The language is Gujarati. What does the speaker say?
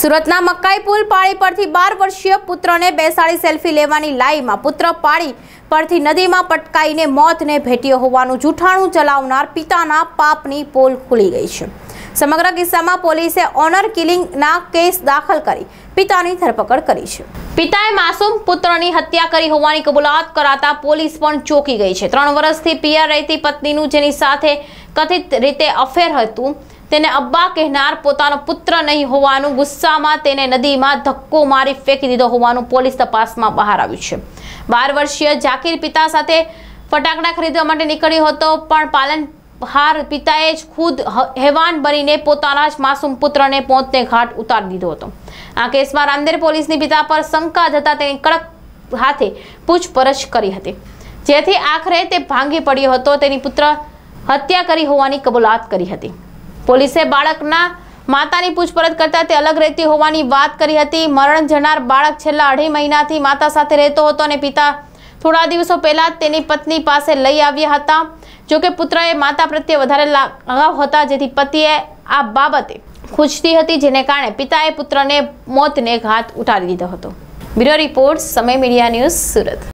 સુરતના મકાઈ પુલ પાળી પરથી બાર વર્ષીય પુત્રને બેસાડી સેલ્ફી લેવાની લાઈમાં પુત્ર પાળી પરથી નદીમાં પટકાઈને મોતને ભેટ્યો હોવાનું જૂઠાણું ચલાવનાર પિતાના પાપની પોલ ખુલી ગઈ છે સમગ્ર કિસ્સામાં પોલીસે ઓનર કિલિંગના કેસ દાખલ કરી પિતાની ધરપકડ કરી છે પિતાએ માસૂમ પુત્રની હત્યા કરી હોવાની કબૂલાત કરાતા પોલીસ પણ ચોકી ગઈ છે ત્રણ વર્ષથી પિયર રહેતી પત્નીનું જેની સાથે કથિત રીતે અફેર હતું તેને અબ્બા કહેનાર પોતાનો પુત્ર નહીં હોવાનું ગુસ્સામાં તેને નદીમાં ધક્કો મારી ફેંકી દીધો હોવાનું પોલીસ તપાસમાં બહાર આવ્યું છે બાર વર્ષીય જાકીર પિતા સાથે ફટાકડા ખરીદવા માટે નીકળ્યો હતો પણ પાલન હાર પિતાએ જ ખુદ હેવાન બનીને પોતાના જ માસૂમ પુત્રને પોતને ઘાટ ઉતારી દીધો હતો આ કેસમાં રામદેર પોલીસની પિતા પર શંકા જતા તેની કડક હાથે પૂછપરછ કરી હતી જેથી આખરે તે ભાંગી પડ્યો હતો તેની પુત્ર હત્યા કરી હોવાની કબૂલાત કરી હતી પોલીસે બાળકના માતાની પૂછપરછ કરતા તે અલગ રહેતી હોવાની વાત કરી હતી મરણ જનાર બાળક છેલ્લા અઢી મહિનાથી માતા સાથે રહેતો હતો અને પિતા થોડા દિવસો પહેલાં તેની પત્ની પાસે લઈ આવ્યા હતા જોકે પુત્રએ માતા પ્રત્યે વધારે લગાવ હતા જેથી પતિએ આ બાબતે ખુશતી હતી જેને કારણે પિતાએ પુત્રને મોતને ઘાત ઉતારી દીધો હતો bureau report Samay media news Surat